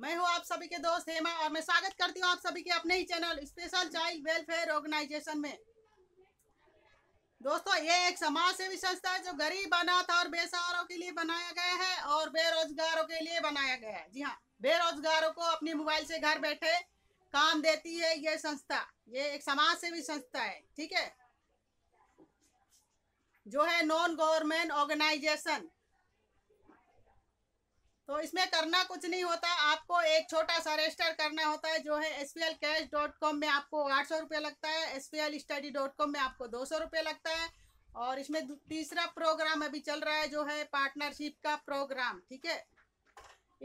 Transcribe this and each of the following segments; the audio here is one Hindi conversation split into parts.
मैं हूँ आप सभी के दोस्त हेमा और मैं स्वागत करती हूँ आप सभी के अपने ही channel special child welfare organisation में दोस्तों ये एक समाज सेवी संस्था है जो गरीब अनाथ और बेसहारों के लिए बनाया गया है और बेरोजगारों के लिए बनाया गया है जी हाँ बेरोजगारों को अपने मोबाइल से घर बैठे काम देती है ये संस्था ये एक समाज सेवी संस्था है ठीक है जो है नॉन गवर्नमेंट ऑर्गेनाइजेशन तो इसमें करना कुछ नहीं होता आपको एक छोटा सा रजिस्टर करना होता है जो है S P L cash dot com में आपको आठ सौ रुपये लगता है S P L study dot com में आपको दो सौ रुपये लगता है और इसमें तीसरा प्रोग्राम अभी चल रहा है जो है पार्टनरशिप का प्रोग्राम ठीक है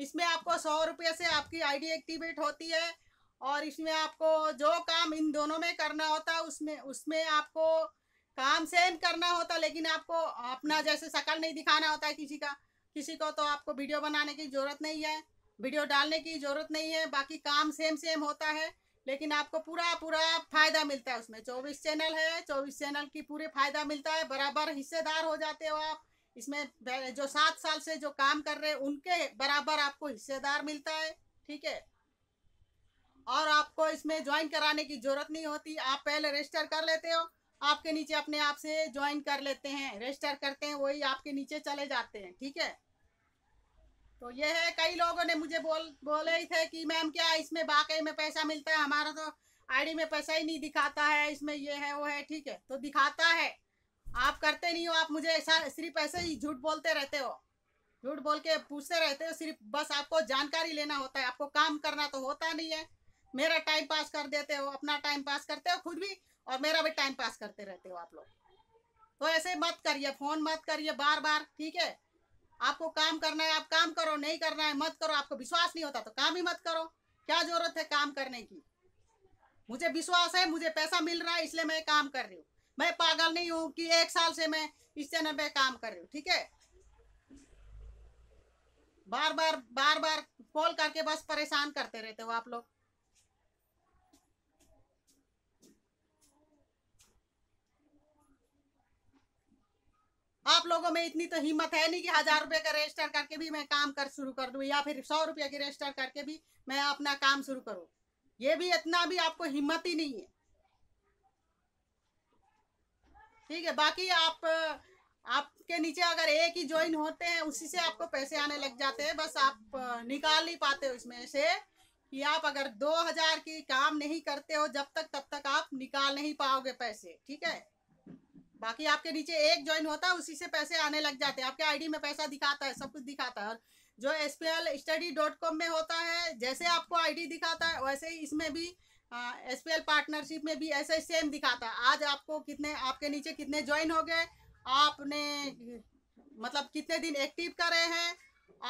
इसमें आपको सौ रुपये से आपकी आईडी एक्टिवेट होती है और इसमें आपको जो काम इन दोनों में करना होता है उसमें उसमें आपको काम सेम करना होता लेकिन आपको अपना जैसे शकल नहीं दिखाना होता है किसी का किसी को तो आपको वीडियो बनाने की ज़रूरत नहीं है वीडियो डालने की ज़रूरत नहीं है बाकी काम सेम सेम होता है लेकिन आपको पूरा पूरा फ़ायदा मिलता है उसमें चौबीस चैनल है चौबीस चैनल की पूरे फ़ायदा मिलता है बराबर हिस्सेदार हो जाते हो आप इसमें जो सात साल से जो काम कर रहे हैं उनके बराबर आपको हिस्सेदार मिलता है ठीक है और आपको इसमें ज्वाइन कराने की ज़रूरत नहीं होती आप पहले रजिस्टर कर लेते हो आपके नीचे अपने आप से ज्वाइन कर लेते हैं रजिस्टर करते हैं वही आपके नीचे चले जाते हैं ठीक है तो ये है कई लोगों ने मुझे बोल बोले ही थे कि मैम क्या इसमें वाकई में पैसा मिलता है हमारा तो आईडी में पैसा ही नहीं दिखाता है इसमें ये है वो है ठीक है तो दिखाता है आप करते नहीं हो आप मुझे ऐसा सिर्फ ऐसे ही झूठ बोलते रहते हो झूठ बोल के पूछते रहते हो सिर्फ बस आपको जानकारी लेना होता है आपको काम करना तो होता नहीं है मेरा टाइम पास कर देते हो अपना टाइम पास करते हो खुद भी और मेरा भी टाइम पास करते रहते हो आप लोग तो ऐसे मत करिए फ़ोन मत करिए बार बार ठीक है आपको काम करना है आप काम करो नहीं करना है मत करो आपको विश्वास नहीं होता तो काम ही मत करो क्या ज़रूरत है काम करने की मुझे विश्वास है मुझे पैसा मिल रहा है इसलिए मैं काम कर रही हूँ मैं पागल नहीं हूँ कि एक साल से मैं इस चैनल पे काम कर रही हूँ ठीक है बार बार बार बार कॉल करके बस परेशान करते रहते हो आप लोग आप लोगों में इतनी तो हिम्मत है नहीं कि हजार रुपये का रजिस्टर करके भी मैं काम कर शुरू कर दू या फिर सौ रुपये की रजिस्टर करके भी मैं अपना काम शुरू करूँ ये भी इतना भी आपको हिम्मत ही नहीं है ठीक है बाकी आप आपके नीचे अगर एक ही ज्वाइन होते हैं उसी से आपको पैसे आने लग जाते हैं बस आप निकाल नहीं पाते हो इसमें से कि आप अगर दो हजार की काम नहीं करते हो जब तक तब तक आप निकाल नहीं पाओगे पैसे ठीक है बाकी आपके नीचे एक ज्वाइन होता है उसी से पैसे आने लग जाते हैं आपके आईडी में पैसा दिखाता है सब कुछ दिखाता है और जो S P L study dot com में होता है जैसे आपको आईडी दिखाता है वैसे ही इसमें भी एस पी एल पार्टनरशिप में भी ऐसे सेम दिखाता है आज आपको कितने आपके नीचे कितने ज्वाइन हो गए आपने मतलब कितने दिन एक्टिव करे हैं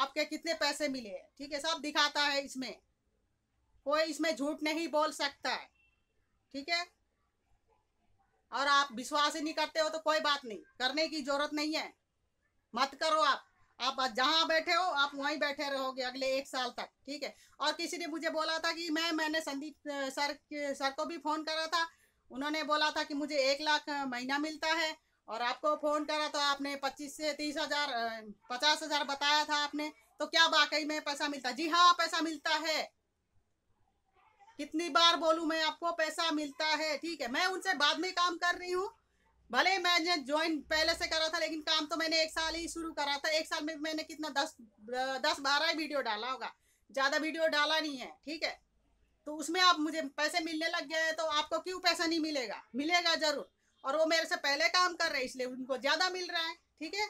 आपके कितने पैसे मिले ठीक है सब दिखाता है इसमें कोई इसमें झूठ नहीं बोल सकता है ठीक है और आप विश्वास ही नहीं करते हो तो कोई बात नहीं करने की जरूरत नहीं है मत करो आप आप जहाँ बैठे हो आप वहीं बैठे रहोगे अगले एक साल तक ठीक है और किसी ने मुझे बोला था कि मैं मैंने संदीप सर सर को भी फ़ोन करा था उन्होंने बोला था कि मुझे एक लाख महीना मिलता है और आपको फ़ोन करा तो आपने पच्चीस से तीस हज़ार पचास हज़ार बताया था आपने तो क्या वाकई में पैसा मिलता जी हाँ पैसा मिलता है कितनी बार बोलूँ मैं आपको पैसा मिलता है ठीक है मैं उनसे बाद में काम कर रही हूँ भले मैंने ज्वाइन पहले से करा था लेकिन काम तो मैंने एक साल ही शुरू करा था एक साल में मैंने कितना दस दस बारह वीडियो डाला होगा ज़्यादा वीडियो डाला नहीं है ठीक है तो उसमें आप मुझे पैसे मिलने लग गए तो आपको क्यों पैसा नहीं मिलेगा मिलेगा ज़रूर और वो मेरे से पहले काम कर रहे इसलिए उनको ज़्यादा मिल रहा है ठीक है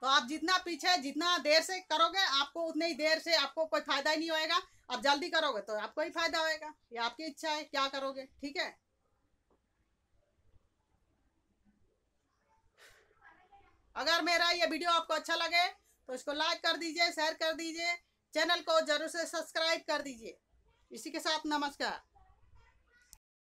तो आप जितना पीछे जितना देर से करोगे आपको उतनी ही देर से आपको कोई फायदा ही नहीं होएगा आप जल्दी करोगे तो आपको ही फायदा होगा ये आपकी इच्छा है क्या करोगे ठीक है अगर मेरा ये वीडियो आपको अच्छा लगे तो इसको लाइक कर दीजिए शेयर कर दीजिए चैनल को जरूर से सब्सक्राइब कर दीजिए इसी के साथ नमस्कार